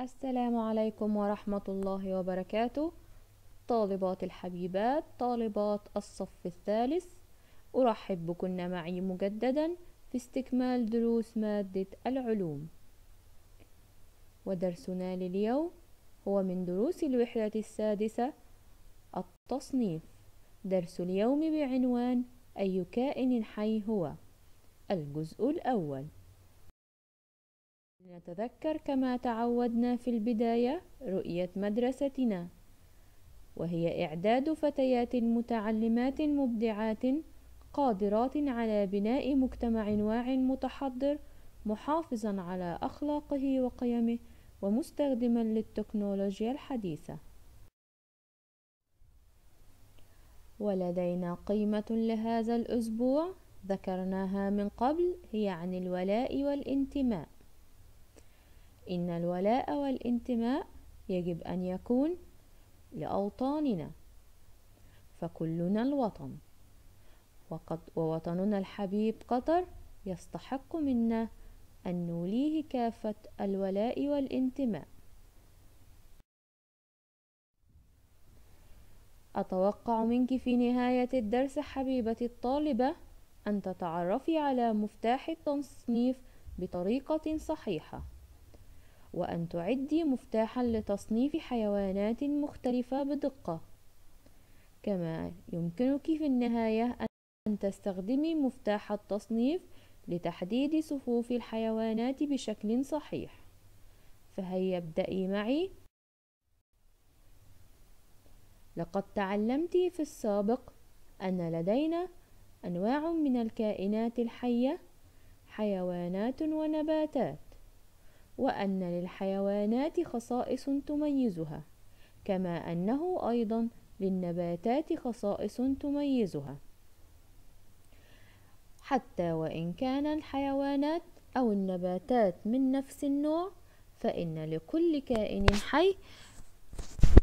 السلام عليكم ورحمة الله وبركاته طالبات الحبيبات طالبات الصف الثالث أرحب بكن معي مجددا في استكمال دروس مادة العلوم ودرسنا لليوم هو من دروس الوحدة السادسة التصنيف درس اليوم بعنوان أي كائن حي هو الجزء الأول لنتذكر كما تعودنا في البداية رؤية مدرستنا وهي إعداد فتيات متعلمات مبدعات قادرات على بناء مجتمع واع متحضر محافظا على أخلاقه وقيمه ومستخدما للتكنولوجيا الحديثة ولدينا قيمة لهذا الأسبوع ذكرناها من قبل هي يعني عن الولاء والانتماء إن الولاء والانتماء يجب أن يكون لأوطاننا فكلنا الوطن وقد ووطننا الحبيب قطر يستحق منا أن نوليه كافة الولاء والانتماء أتوقع منك في نهاية الدرس حبيبتي الطالبة أن تتعرفي على مفتاح التصنيف بطريقة صحيحة وأن تعدي مفتاحا لتصنيف حيوانات مختلفة بدقة كما يمكنك في النهاية أن تستخدمي مفتاح التصنيف لتحديد صفوف الحيوانات بشكل صحيح فهيا ابدأي معي لقد تعلمت في السابق أن لدينا أنواع من الكائنات الحية حيوانات ونباتات وأن للحيوانات خصائص تميزها كما أنه أيضا للنباتات خصائص تميزها حتى وإن كان الحيوانات أو النباتات من نفس النوع فإن لكل كائن حي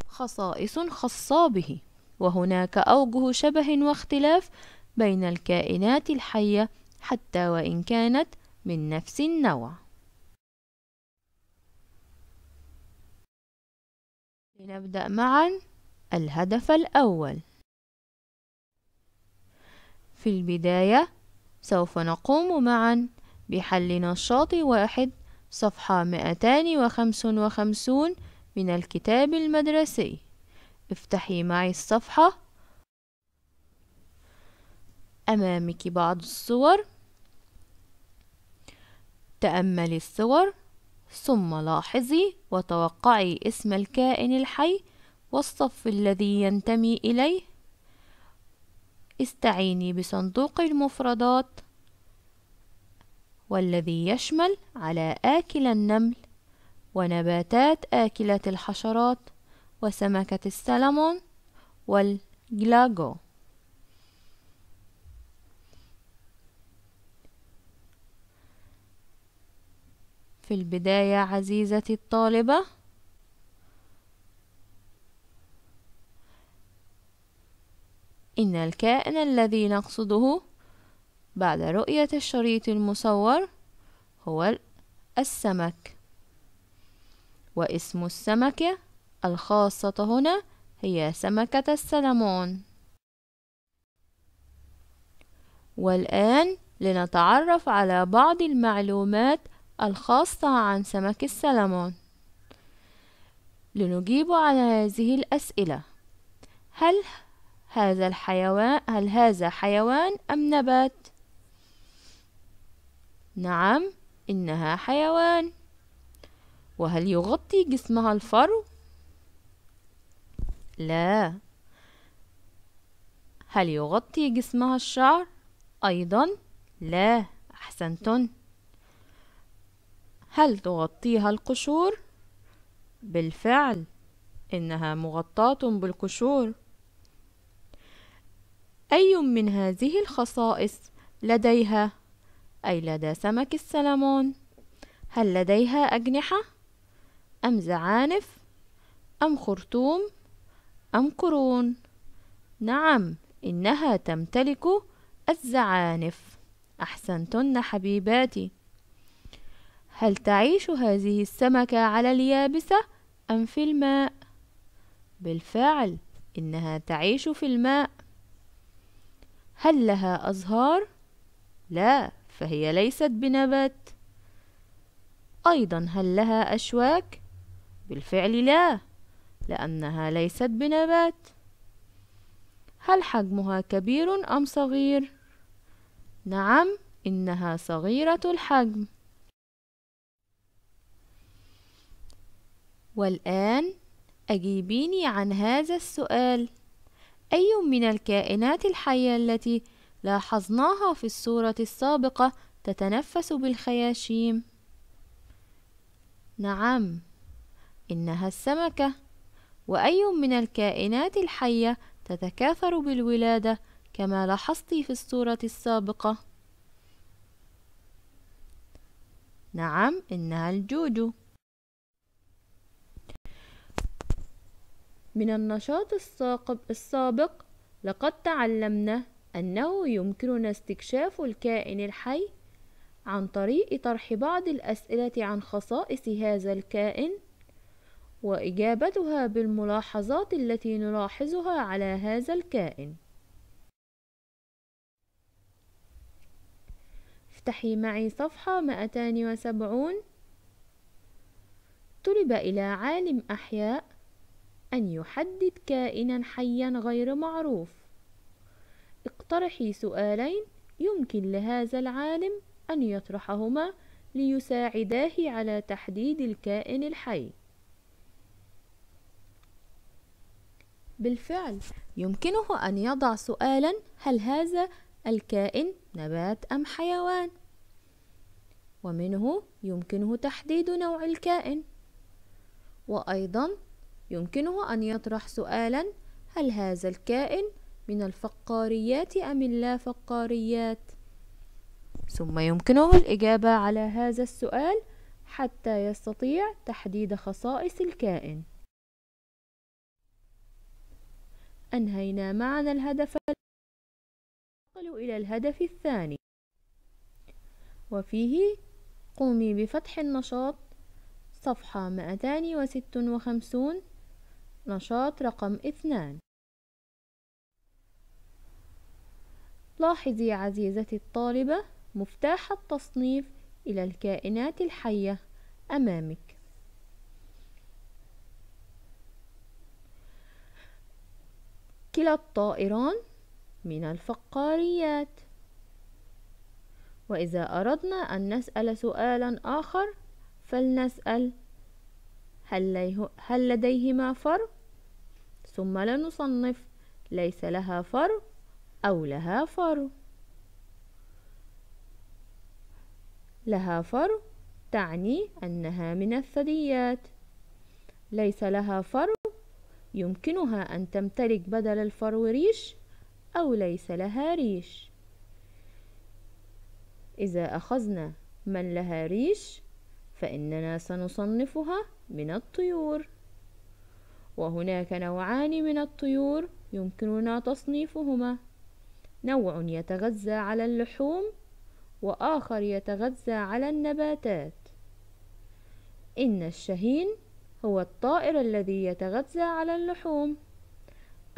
خصائص خاصة به وهناك أوجه شبه واختلاف بين الكائنات الحية حتى وإن كانت من نفس النوع لنبدأ معا الهدف الأول في البداية سوف نقوم معا بحل نشاط واحد صفحة 255 من الكتاب المدرسي افتحي معي الصفحة أمامك بعض الصور تأملي الصور ثم لاحظي وتوقعي اسم الكائن الحي والصف الذي ينتمي إليه استعيني بصندوق المفردات والذي يشمل على آكل النمل ونباتات آكلة الحشرات وسمكة السلمون والجلاجو في البداية عزيزتي الطالبة إن الكائن الذي نقصده بعد رؤية الشريط المصور هو السمك واسم السمكة الخاصة هنا هي سمكة السلمون والآن لنتعرف على بعض المعلومات الخاصة عن سمك السلمون لنجيب على هذه الأسئلة هل هذا الحيوان هل هذا حيوان أم نبات؟ نعم إنها حيوان وهل يغطي جسمها الفرو؟ لا هل يغطي جسمها الشعر؟ أيضا لا أحسنتن هل تغطيها القشور؟ بالفعل إنها مغطاة بالقشور أي من هذه الخصائص لديها؟ أي لدى سمك السلمون هل لديها أجنحة؟ أم زعانف؟ أم خرطوم؟ أم قرون؟ نعم إنها تمتلك الزعانف أحسنتن حبيباتي هل تعيش هذه السمكة على اليابسة أم في الماء؟ بالفعل إنها تعيش في الماء هل لها أزهار؟ لا فهي ليست بنبات أيضا هل لها أشواك؟ بالفعل لا لأنها ليست بنبات هل حجمها كبير أم صغير؟ نعم إنها صغيرة الحجم والآن أجيبيني عن هذا السؤال أي من الكائنات الحية التي لاحظناها في الصورة السابقة تتنفس بالخياشيم؟ نعم إنها السمكة وأي من الكائنات الحية تتكاثر بالولادة كما لاحظت في الصورة السابقة نعم إنها الجوجو من النشاط السابق لقد تعلمنا أنه يمكننا استكشاف الكائن الحي عن طريق طرح بعض الأسئلة عن خصائص هذا الكائن وإجابتها بالملاحظات التي نلاحظها على هذا الكائن افتحي معي صفحة 270 طلب إلى عالم أحياء أن يحدد كائنا حيا غير معروف اقترحي سؤالين يمكن لهذا العالم أن يطرحهما ليساعداه على تحديد الكائن الحي بالفعل يمكنه أن يضع سؤالا هل هذا الكائن نبات أم حيوان ومنه يمكنه تحديد نوع الكائن وأيضا يمكنه أن يطرح سؤالا هل هذا الكائن من الفقاريات أم اللافقاريات؟ ثم يمكنه الإجابة على هذا السؤال حتى يستطيع تحديد خصائص الكائن أنهينا معنا الهدف ننتقل إلى الهدف الثاني وفيه قومي بفتح النشاط صفحة 256 نشاط رقم اثنان لاحظي عزيزتي الطالبة مفتاح التصنيف إلى الكائنات الحية أمامك كلا الطائران من الفقاريات وإذا أردنا أن نسأل سؤالا آخر فلنسأل هل, هل لديهما فرق ثم لنصنف ليس لها فرو أو لها فرو لها فرو تعني أنها من الثدييات ليس لها فرو يمكنها أن تمتلك بدل الفرو ريش أو ليس لها ريش إذا أخذنا من لها ريش فإننا سنصنفها من الطيور وهناك نوعان من الطيور يمكننا تصنيفهما نوع يتغذى على اللحوم وآخر يتغذى على النباتات إن الشهين هو الطائر الذي يتغذى على اللحوم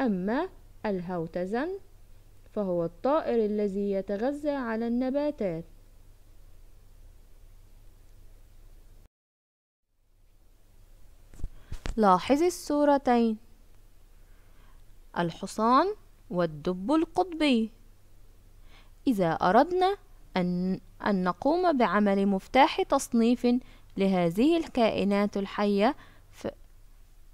أما الهوتزن فهو الطائر الذي يتغذى على النباتات لاحظي الصورتين الحصان والدب القطبي إذا أردنا أن, أن نقوم بعمل مفتاح تصنيف لهذه الكائنات الحية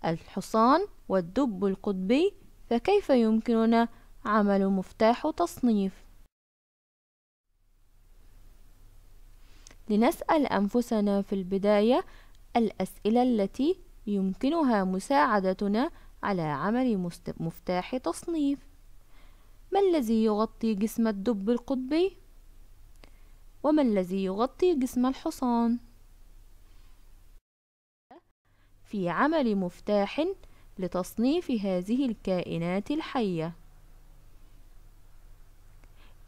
الحصان والدب القطبي فكيف يمكننا عمل مفتاح تصنيف لنسأل أنفسنا في البداية الأسئلة التي يمكنها مساعدتنا على عمل مفتاح تصنيف ما الذي يغطي جسم الدب القطبي وما الذي يغطي جسم الحصان في عمل مفتاح لتصنيف هذه الكائنات الحيه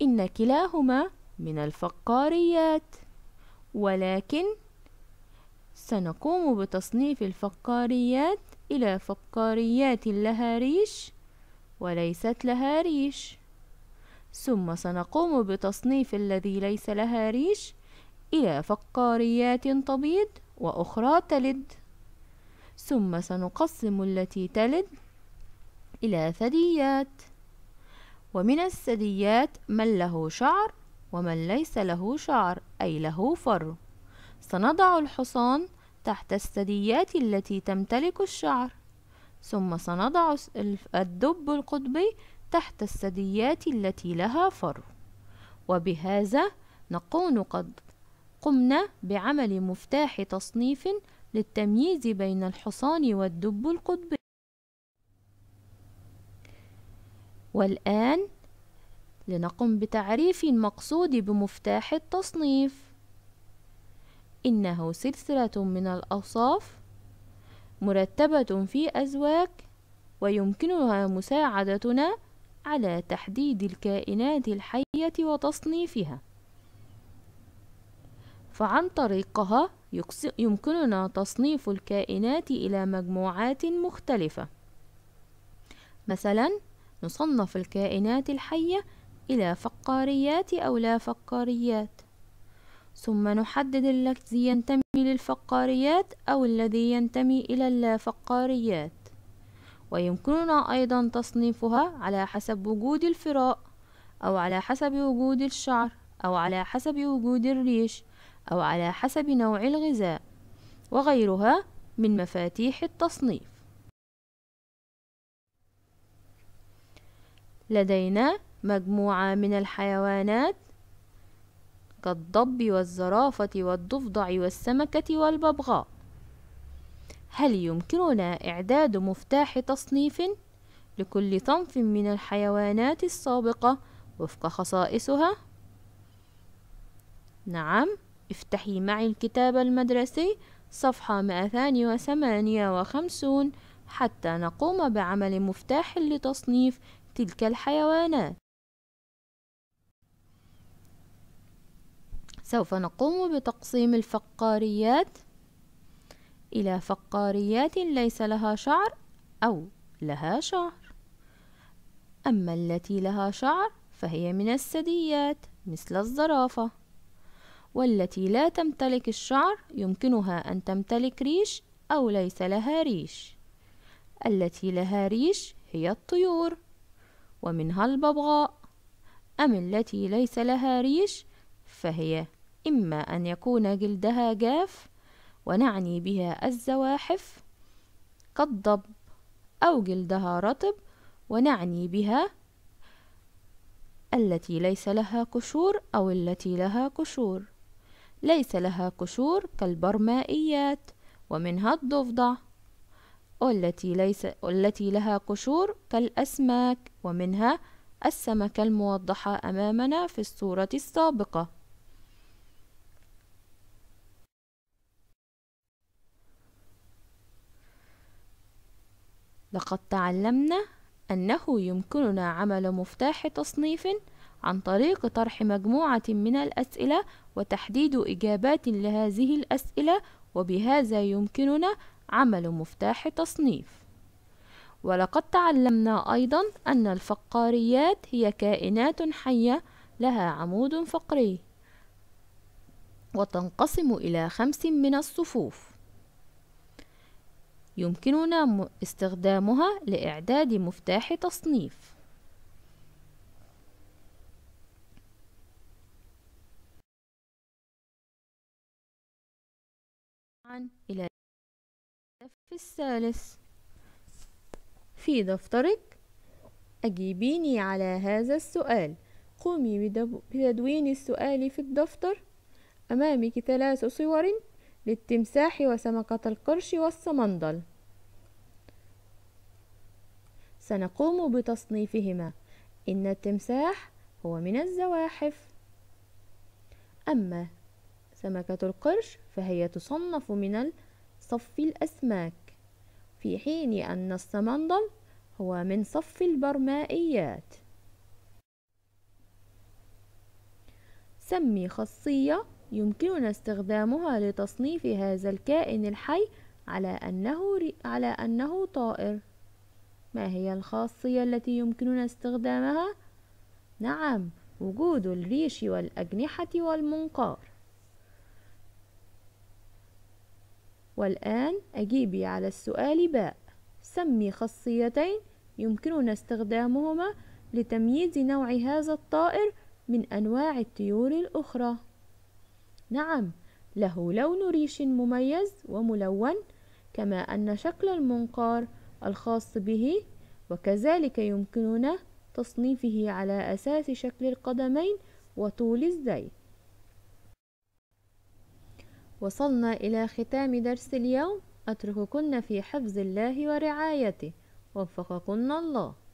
ان كلاهما من الفقاريات ولكن سنقوم بتصنيف الفقاريات إلى فقاريات لها ريش وليست لها ريش ثم سنقوم بتصنيف الذي ليس لها ريش إلى فقاريات تبيض وأخرى تلد ثم سنقسم التي تلد إلى ثدييات ومن الثدييات من له شعر ومن ليس له شعر أي له فر سنضع الحصان تحت الثدييات التي تمتلك الشعر ثم سنضع الدب القطبي تحت الثدييات التي لها فرو وبهذا نكون قد قمنا بعمل مفتاح تصنيف للتمييز بين الحصان والدب القطبي والآن لنقم بتعريف المقصود بمفتاح التصنيف إنه سلسلة من الأوصاف مرتبة في أزواج ويمكنها مساعدتنا على تحديد الكائنات الحية وتصنيفها فعن طريقها يمكننا تصنيف الكائنات إلى مجموعات مختلفة مثلا نصنف الكائنات الحية إلى فقاريات أو لا فقاريات ثم نحدد الذي ينتمي للفقاريات أو الذي ينتمي إلى اللافقاريات ويمكننا أيضا تصنيفها على حسب وجود الفراء أو على حسب وجود الشعر أو على حسب وجود الريش أو على حسب نوع الغذاء وغيرها من مفاتيح التصنيف لدينا مجموعة من الحيوانات كالضب والزرافة والضفدع والسمكة والببغاء هل يمكننا إعداد مفتاح تصنيف لكل صنف من الحيوانات السابقة وفق خصائصها؟ نعم افتحي معي الكتاب المدرسي صفحة 258 حتى نقوم بعمل مفتاح لتصنيف تلك الحيوانات سوف نقوم بتقسيم الفقاريات إلى فقاريات ليس لها شعر أو لها شعر أما التي لها شعر فهي من الثدييات مثل الزرافة والتي لا تمتلك الشعر يمكنها أن تمتلك ريش أو ليس لها ريش التي لها ريش هي الطيور ومنها الببغاء أم التي ليس لها ريش فهي إما أن يكون جلدها جاف ونعني بها الزواحف كالضب أو جلدها رطب ونعني بها التي ليس لها قشور أو التي لها قشور ليس لها قشور كالبرمائيات ومنها الضفدع والتي ليس والتي لها قشور كالأسماك ومنها السمكة الموضحة أمامنا في الصورة السابقة لقد تعلمنا أنه يمكننا عمل مفتاح تصنيف عن طريق طرح مجموعة من الأسئلة وتحديد إجابات لهذه الأسئلة وبهذا يمكننا عمل مفتاح تصنيف ولقد تعلمنا أيضا أن الفقاريات هي كائنات حية لها عمود فقري وتنقسم إلى خمس من الصفوف يمكننا استخدامها لإعداد مفتاح تصنيف إلى الدف الثالث في دفترك أجيبيني على هذا السؤال قومي بتدوين السؤال في الدفتر أمامك ثلاث صور للتمساح وسمكة القرش والصمندل سنقوم بتصنيفهما إن التمساح هو من الزواحف أما سمكة القرش فهي تصنف من صف الأسماك في حين أن الصمندل هو من صف البرمائيات سمي خاصية يمكننا استخدامها لتصنيف هذا الكائن الحي على أنه, على أنه طائر ما هي الخاصية التي يمكننا استخدامها؟ نعم وجود الريش والأجنحة والمنقار والآن أجيبي على السؤال باء سمي خاصيتين يمكننا استخدامهما لتمييز نوع هذا الطائر من أنواع الطيور الأخرى نعم له لون ريش مميز وملون كما أن شكل المنقار الخاص به وكذلك يمكننا تصنيفه على أساس شكل القدمين وطول الزي وصلنا إلى ختام درس اليوم أترككن في حفظ الله ورعايته وفقكن الله